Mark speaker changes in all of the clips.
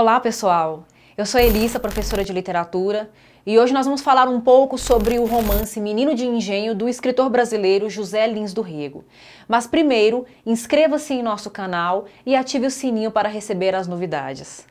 Speaker 1: Olá, pessoal! Eu sou Elissa, professora de literatura, e hoje nós vamos falar um pouco sobre o romance Menino de Engenho do escritor brasileiro José Lins do Rego. Mas primeiro, inscreva-se em nosso canal e ative o sininho para receber as novidades.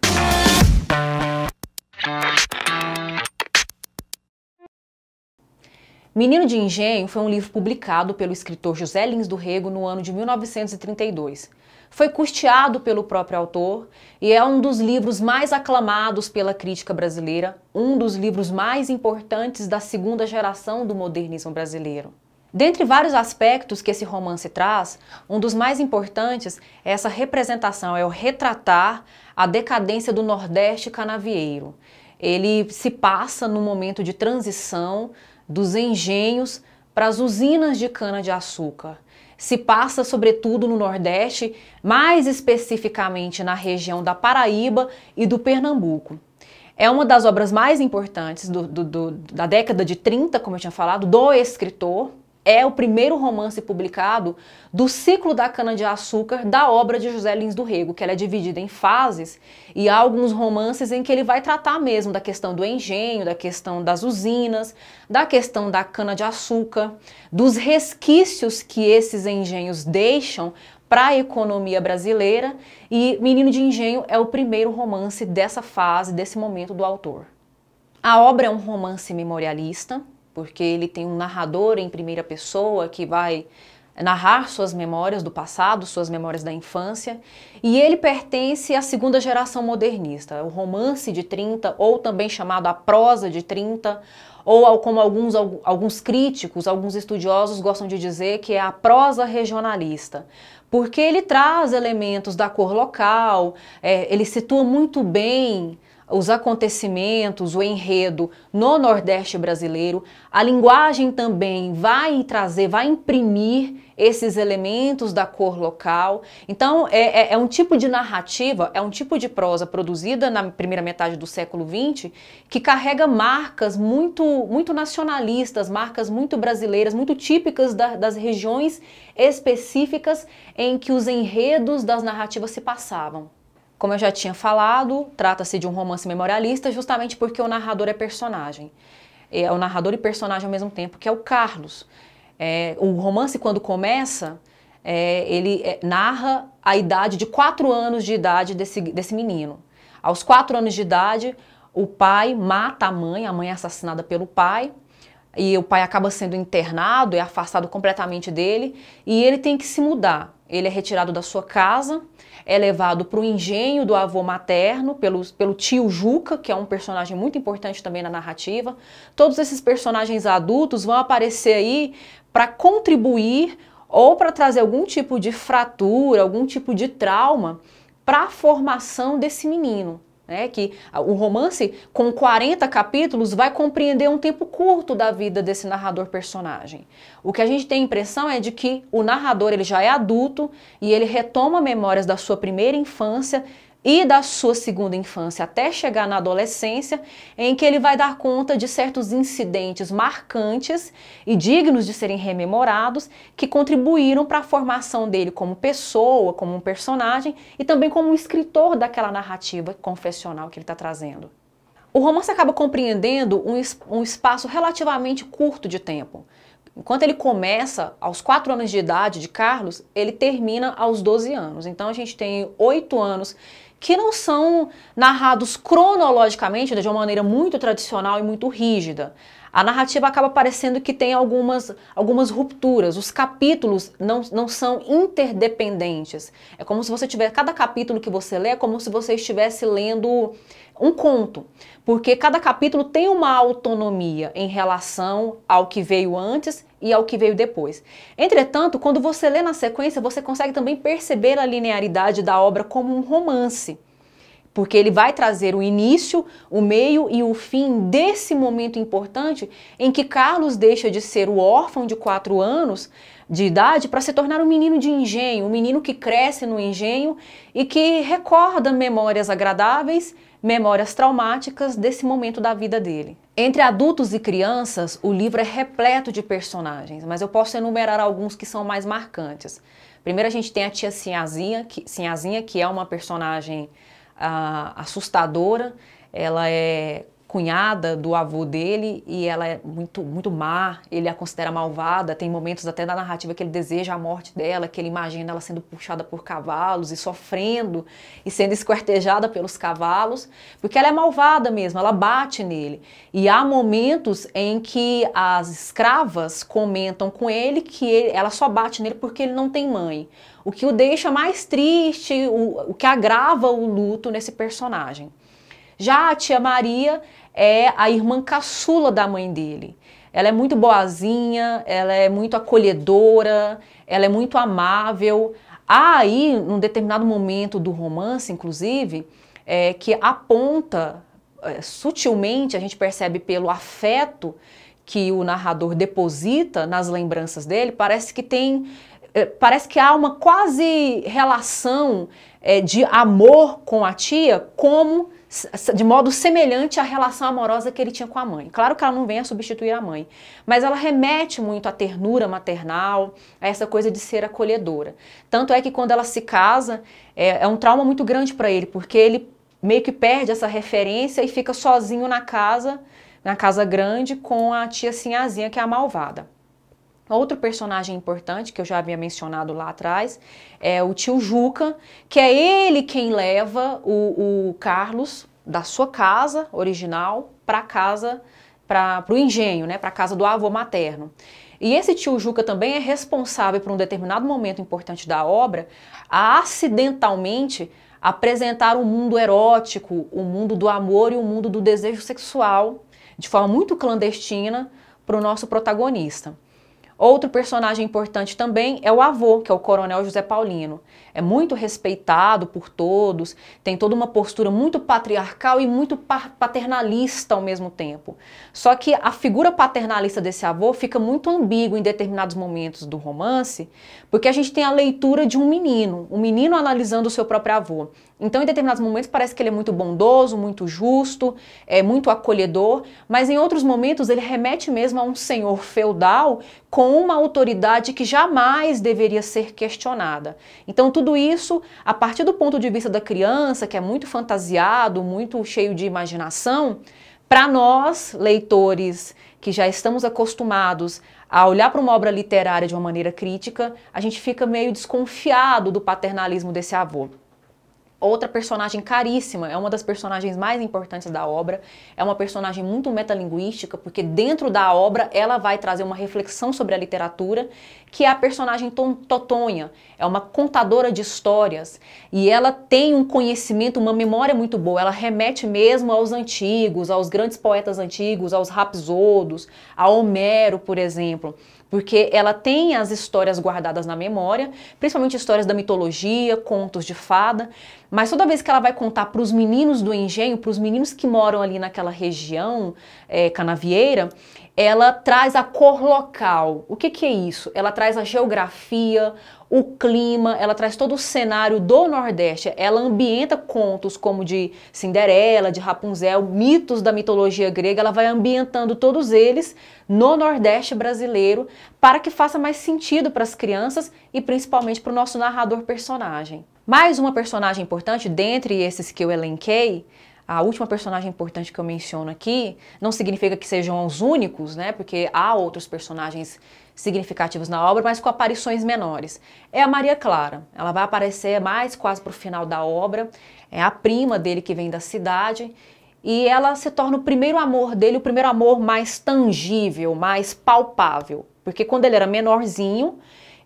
Speaker 1: Menino de Engenho foi um livro publicado pelo escritor José Lins do Rego no ano de 1932. Foi custeado pelo próprio autor e é um dos livros mais aclamados pela crítica brasileira, um dos livros mais importantes da segunda geração do modernismo brasileiro. Dentre vários aspectos que esse romance traz, um dos mais importantes é essa representação, é o retratar a decadência do Nordeste canavieiro. Ele se passa num momento de transição dos engenhos para as usinas de cana-de-açúcar. Se passa sobretudo no Nordeste, mais especificamente na região da Paraíba e do Pernambuco. É uma das obras mais importantes do, do, do, da década de 30, como eu tinha falado, do escritor, é o primeiro romance publicado do ciclo da cana-de-açúcar da obra de José Lins do Rego, que ela é dividida em fases e há alguns romances em que ele vai tratar mesmo da questão do engenho, da questão das usinas, da questão da cana-de-açúcar, dos resquícios que esses engenhos deixam para a economia brasileira e Menino de Engenho é o primeiro romance dessa fase, desse momento do autor. A obra é um romance memorialista, porque ele tem um narrador em primeira pessoa que vai narrar suas memórias do passado, suas memórias da infância, e ele pertence à segunda geração modernista, o romance de 30, ou também chamado a prosa de 30, ou como alguns, alguns críticos, alguns estudiosos gostam de dizer, que é a prosa regionalista, porque ele traz elementos da cor local, é, ele situa muito bem os acontecimentos, o enredo no Nordeste brasileiro. A linguagem também vai trazer, vai imprimir esses elementos da cor local. Então, é, é, é um tipo de narrativa, é um tipo de prosa produzida na primeira metade do século XX que carrega marcas muito, muito nacionalistas, marcas muito brasileiras, muito típicas da, das regiões específicas em que os enredos das narrativas se passavam. Como eu já tinha falado, trata-se de um romance memorialista justamente porque o narrador é personagem. É, é o narrador e personagem ao mesmo tempo, que é o Carlos. É, o romance, quando começa, é, ele é, narra a idade de quatro anos de idade desse, desse menino. Aos quatro anos de idade, o pai mata a mãe, a mãe é assassinada pelo pai, e o pai acaba sendo internado, é afastado completamente dele, e ele tem que se mudar ele é retirado da sua casa, é levado para o engenho do avô materno, pelo, pelo tio Juca, que é um personagem muito importante também na narrativa. Todos esses personagens adultos vão aparecer aí para contribuir ou para trazer algum tipo de fratura, algum tipo de trauma para a formação desse menino né, que o romance, com 40 capítulos, vai compreender um tempo curto da vida desse narrador-personagem. O que a gente tem a impressão é de que o narrador ele já é adulto e ele retoma memórias da sua primeira infância e da sua segunda infância até chegar na adolescência, em que ele vai dar conta de certos incidentes marcantes e dignos de serem rememorados que contribuíram para a formação dele como pessoa, como um personagem e também como um escritor daquela narrativa confessional que ele está trazendo. O romance acaba compreendendo um, um espaço relativamente curto de tempo. Enquanto ele começa aos 4 anos de idade de Carlos, ele termina aos 12 anos. Então a gente tem 8 anos que não são narrados cronologicamente, de uma maneira muito tradicional e muito rígida. A narrativa acaba parecendo que tem algumas, algumas rupturas. Os capítulos não, não são interdependentes. É como se você tiver. Cada capítulo que você lê é como se você estivesse lendo um conto, porque cada capítulo tem uma autonomia em relação ao que veio antes e ao que veio depois. Entretanto, quando você lê na sequência, você consegue também perceber a linearidade da obra como um romance, porque ele vai trazer o início, o meio e o fim desse momento importante em que Carlos deixa de ser o órfão de quatro anos de idade para se tornar um menino de engenho, um menino que cresce no engenho e que recorda memórias agradáveis memórias traumáticas desse momento da vida dele. Entre adultos e crianças, o livro é repleto de personagens, mas eu posso enumerar alguns que são mais marcantes. Primeiro a gente tem a tia Sinhazinha, que, Sinhazinha, que é uma personagem ah, assustadora, ela é cunhada do avô dele e ela é muito, muito má, ele a considera malvada. Tem momentos até da narrativa que ele deseja a morte dela, que ele imagina ela sendo puxada por cavalos e sofrendo e sendo esquartejada pelos cavalos, porque ela é malvada mesmo, ela bate nele. E há momentos em que as escravas comentam com ele que ele, ela só bate nele porque ele não tem mãe. O que o deixa mais triste, o, o que agrava o luto nesse personagem. Já a tia Maria é a irmã caçula da mãe dele. Ela é muito boazinha, ela é muito acolhedora, ela é muito amável. Há aí, num determinado momento do romance, inclusive, é, que aponta é, sutilmente, a gente percebe pelo afeto que o narrador deposita nas lembranças dele, parece que tem. É, parece que há uma quase relação é, de amor com a tia, como de modo semelhante à relação amorosa que ele tinha com a mãe. Claro que ela não vem a substituir a mãe, mas ela remete muito à ternura maternal, a essa coisa de ser acolhedora. Tanto é que quando ela se casa, é, é um trauma muito grande para ele, porque ele meio que perde essa referência e fica sozinho na casa, na casa grande, com a tia Sinhazinha, que é a malvada. Outro personagem importante que eu já havia mencionado lá atrás é o tio Juca, que é ele quem leva o, o Carlos da sua casa original para casa para o engenho, né, para a casa do avô materno. E esse tio Juca também é responsável por um determinado momento importante da obra a acidentalmente apresentar o um mundo erótico, o um mundo do amor e o um mundo do desejo sexual de forma muito clandestina para o nosso protagonista. Outro personagem importante também é o avô, que é o coronel José Paulino. É muito respeitado por todos, tem toda uma postura muito patriarcal e muito paternalista ao mesmo tempo. Só que a figura paternalista desse avô fica muito ambígua em determinados momentos do romance, porque a gente tem a leitura de um menino, um menino analisando o seu próprio avô. Então, em determinados momentos, parece que ele é muito bondoso, muito justo, é muito acolhedor, mas em outros momentos ele remete mesmo a um senhor feudal com uma autoridade que jamais deveria ser questionada. Então, tudo isso, a partir do ponto de vista da criança, que é muito fantasiado, muito cheio de imaginação, para nós, leitores, que já estamos acostumados a olhar para uma obra literária de uma maneira crítica, a gente fica meio desconfiado do paternalismo desse avô outra personagem caríssima, é uma das personagens mais importantes da obra, é uma personagem muito metalinguística, porque dentro da obra ela vai trazer uma reflexão sobre a literatura, que é a personagem Totonha, é uma contadora de histórias, e ela tem um conhecimento, uma memória muito boa, ela remete mesmo aos antigos, aos grandes poetas antigos, aos rapsodos, a Homero, por exemplo porque ela tem as histórias guardadas na memória, principalmente histórias da mitologia, contos de fada, mas toda vez que ela vai contar para os meninos do engenho, para os meninos que moram ali naquela região é, canavieira, ela traz a cor local. O que, que é isso? Ela traz a geografia, o clima, ela traz todo o cenário do Nordeste. Ela ambienta contos como de Cinderela, de Rapunzel, mitos da mitologia grega, ela vai ambientando todos eles no Nordeste brasileiro para que faça mais sentido para as crianças e principalmente para o nosso narrador personagem. Mais uma personagem importante, dentre esses que eu elenquei, a última personagem importante que eu menciono aqui, não significa que sejam os únicos, né? Porque há outros personagens significativos na obra, mas com aparições menores. É a Maria Clara. Ela vai aparecer mais quase para o final da obra. É a prima dele que vem da cidade. E ela se torna o primeiro amor dele, o primeiro amor mais tangível, mais palpável. Porque quando ele era menorzinho,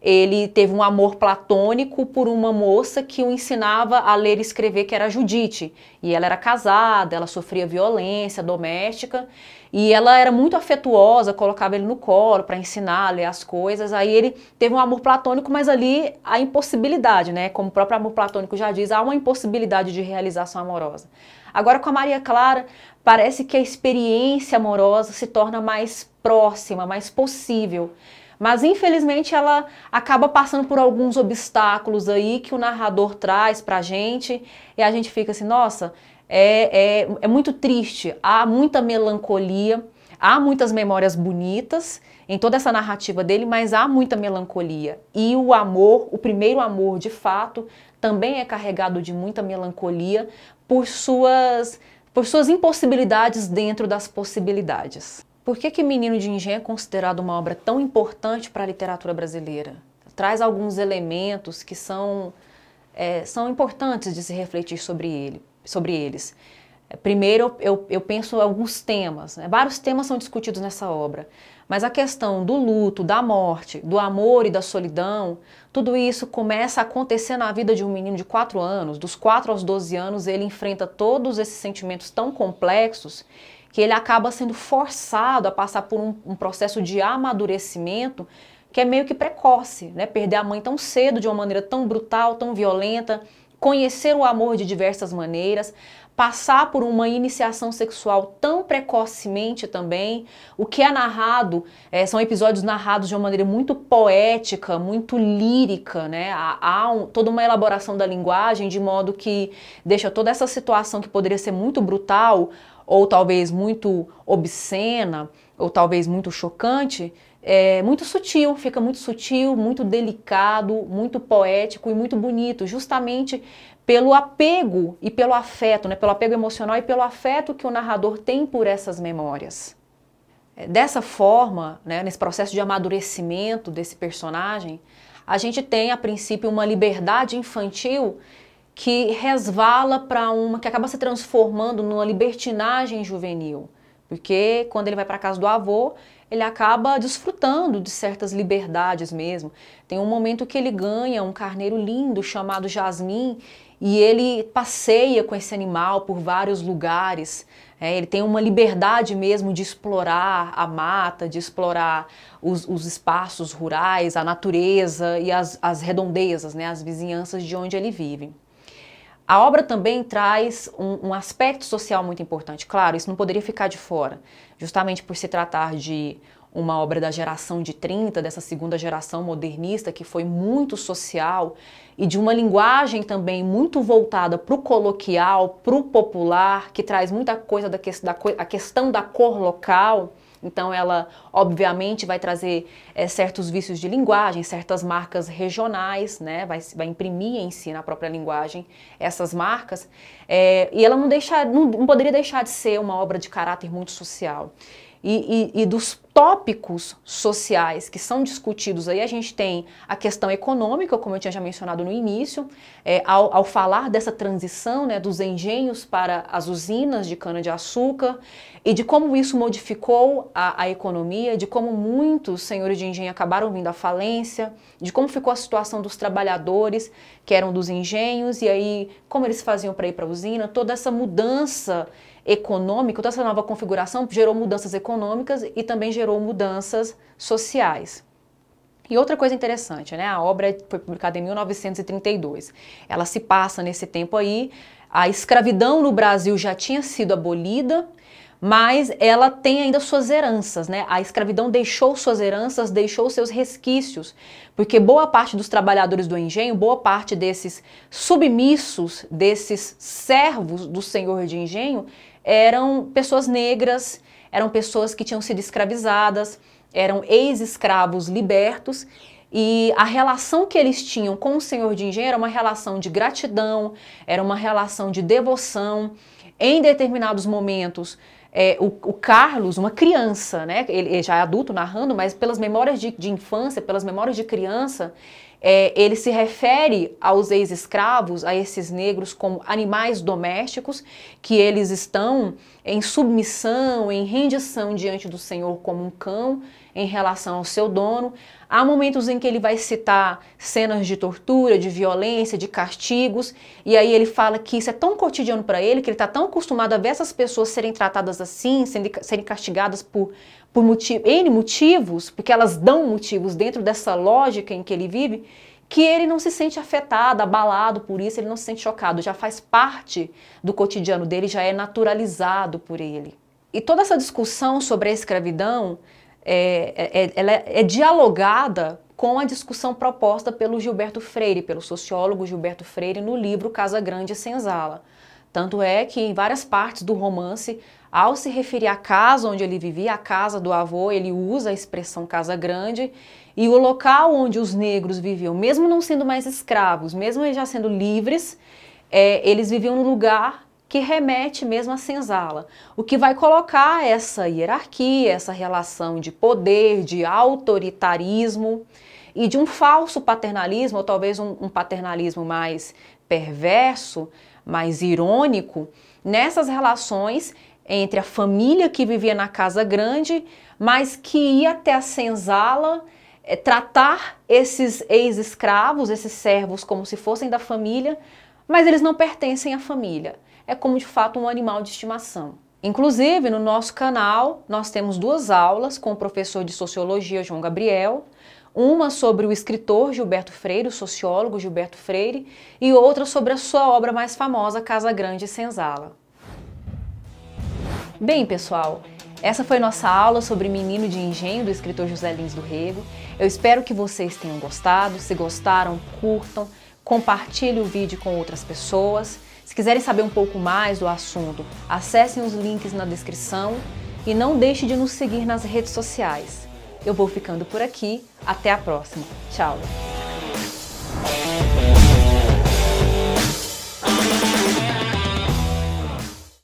Speaker 1: ele teve um amor platônico por uma moça que o ensinava a ler e escrever, que era Judite. E ela era casada, ela sofria violência doméstica, e ela era muito afetuosa, colocava ele no colo para ensinar a ler as coisas. Aí ele teve um amor platônico, mas ali a impossibilidade, né? Como o próprio amor platônico já diz, há uma impossibilidade de realização amorosa. Agora com a Maria Clara, parece que a experiência amorosa se torna mais próxima, mais possível. Mas infelizmente ela acaba passando por alguns obstáculos aí que o narrador traz pra gente e a gente fica assim, nossa, é, é, é muito triste, há muita melancolia, há muitas memórias bonitas em toda essa narrativa dele, mas há muita melancolia. E o amor, o primeiro amor de fato, também é carregado de muita melancolia por suas, por suas impossibilidades dentro das possibilidades. Por que, que Menino de Engenho é considerado uma obra tão importante para a literatura brasileira? Traz alguns elementos que são, é, são importantes de se refletir sobre, ele, sobre eles. É, primeiro, eu, eu penso alguns temas. Né? Vários temas são discutidos nessa obra. Mas a questão do luto, da morte, do amor e da solidão, tudo isso começa a acontecer na vida de um menino de 4 anos. Dos 4 aos 12 anos, ele enfrenta todos esses sentimentos tão complexos que ele acaba sendo forçado a passar por um, um processo de amadurecimento que é meio que precoce, né? Perder a mãe tão cedo, de uma maneira tão brutal, tão violenta, conhecer o amor de diversas maneiras, passar por uma iniciação sexual tão precocemente também. O que é narrado é, são episódios narrados de uma maneira muito poética, muito lírica, né? Há, há um, toda uma elaboração da linguagem de modo que deixa toda essa situação que poderia ser muito brutal ou talvez muito obscena, ou talvez muito chocante, é muito sutil, fica muito sutil, muito delicado, muito poético e muito bonito, justamente pelo apego e pelo afeto, né? pelo apego emocional e pelo afeto que o narrador tem por essas memórias. É, dessa forma, né, nesse processo de amadurecimento desse personagem, a gente tem a princípio uma liberdade infantil que resvala para uma que acaba se transformando numa libertinagem juvenil, porque quando ele vai para casa do avô, ele acaba desfrutando de certas liberdades mesmo. Tem um momento que ele ganha um carneiro lindo chamado Jasmin e ele passeia com esse animal por vários lugares. É, ele tem uma liberdade mesmo de explorar a mata, de explorar os, os espaços rurais, a natureza e as, as redondezas, né, as vizinhanças de onde ele vive. A obra também traz um, um, aspecto social muito importante. Claro, isso não poderia ficar de fora, justamente por se tratar de uma obra da geração de 30, dessa segunda geração modernista, que foi muito social e de uma linguagem também muito voltada para o coloquial, para o popular, que traz muita coisa da que, da, a questão da cor local. Então, ela obviamente vai trazer é, certos vícios de linguagem, certas marcas regionais, né? Vai, vai imprimir em si na própria linguagem essas marcas. É, e ela não, deixa, não, não poderia deixar de ser uma obra de caráter muito social e, e, e, dos tópicos sociais que são discutidos aí, a gente tem a questão econômica, como eu tinha já mencionado no início, é, ao, ao, falar dessa transição né, dos engenhos para as usinas de cana-de-açúcar e de como isso modificou a, a economia, de como muitos senhores de engenho acabaram vindo à falência, de como ficou a situação dos trabalhadores que eram dos engenhos e aí como eles faziam para ir para a usina, toda essa mudança econômico, toda então, essa nova configuração gerou mudanças econômicas e também gerou mudanças sociais. E outra coisa interessante, né? A obra foi publicada em 1932. Ela se passa nesse tempo aí. A escravidão no Brasil já tinha sido abolida, mas ela tem ainda suas heranças, né? A escravidão deixou suas heranças, deixou seus resquícios, porque boa parte dos trabalhadores do engenho, boa parte desses submissos, desses servos do senhor de engenho, eram pessoas negras, eram pessoas que tinham sido escravizadas, eram ex-escravos libertos e a relação que eles tinham com o senhor de engenho era uma relação de gratidão, era uma relação de devoção. Em determinados momentos, é, o, o, Carlos, uma criança, né? Ele, ele já é adulto narrando, mas pelas memórias de, de infância, pelas memórias de criança, é, ele se refere aos ex-escravos, a esses negros, como animais domésticos, que eles estão em submissão, em rendição diante do Senhor como um cão, em relação ao seu dono. Há momentos em que ele vai citar cenas de tortura, de violência, de castigos, e aí ele fala que isso é tão cotidiano para ele, que ele está tão acostumado a ver essas pessoas serem tratadas assim, serem castigadas por, por motivo, N motivos, porque elas dão motivos dentro dessa lógica em que ele vive, que ele não se sente afetado, abalado por isso, ele não se sente chocado, já faz parte do cotidiano dele, já é naturalizado por ele. E toda essa discussão sobre a escravidão é, é, é, ela é dialogada com a discussão proposta pelo Gilberto Freire, pelo sociólogo Gilberto Freire, no livro Casa Grande e Senzala. Tanto é que em várias partes do romance, ao se referir à casa onde ele vivia, a casa do avô, ele usa a expressão casa grande e o local onde os negros viviam, mesmo não sendo mais escravos, mesmo já sendo livres, é, eles viviam no lugar que remete mesmo à senzala, o que vai colocar essa hierarquia, essa relação de poder, de autoritarismo e de um falso paternalismo, ou talvez um, um paternalismo mais perverso, mais irônico, nessas relações entre a família que vivia na casa grande, mas que ia até a senzala é, tratar esses ex-escravos, esses servos, como se fossem da família, mas eles não pertencem à família é como de fato um animal de estimação. Inclusive, no nosso canal, nós temos duas aulas com o professor de Sociologia João Gabriel, uma sobre o escritor Gilberto Freire, o sociólogo Gilberto Freire, e outra sobre a sua obra mais famosa, Casa Grande e Senzala. Bem, pessoal, essa foi nossa aula sobre Menino de Engenho, do escritor José Lins do Rego. Eu espero que vocês tenham gostado. Se gostaram, curtam, compartilhe o vídeo com outras pessoas. Se quiserem saber um pouco mais do assunto, acessem os links na descrição e não deixe de nos seguir nas redes sociais. Eu vou ficando por aqui, até a próxima. Tchau!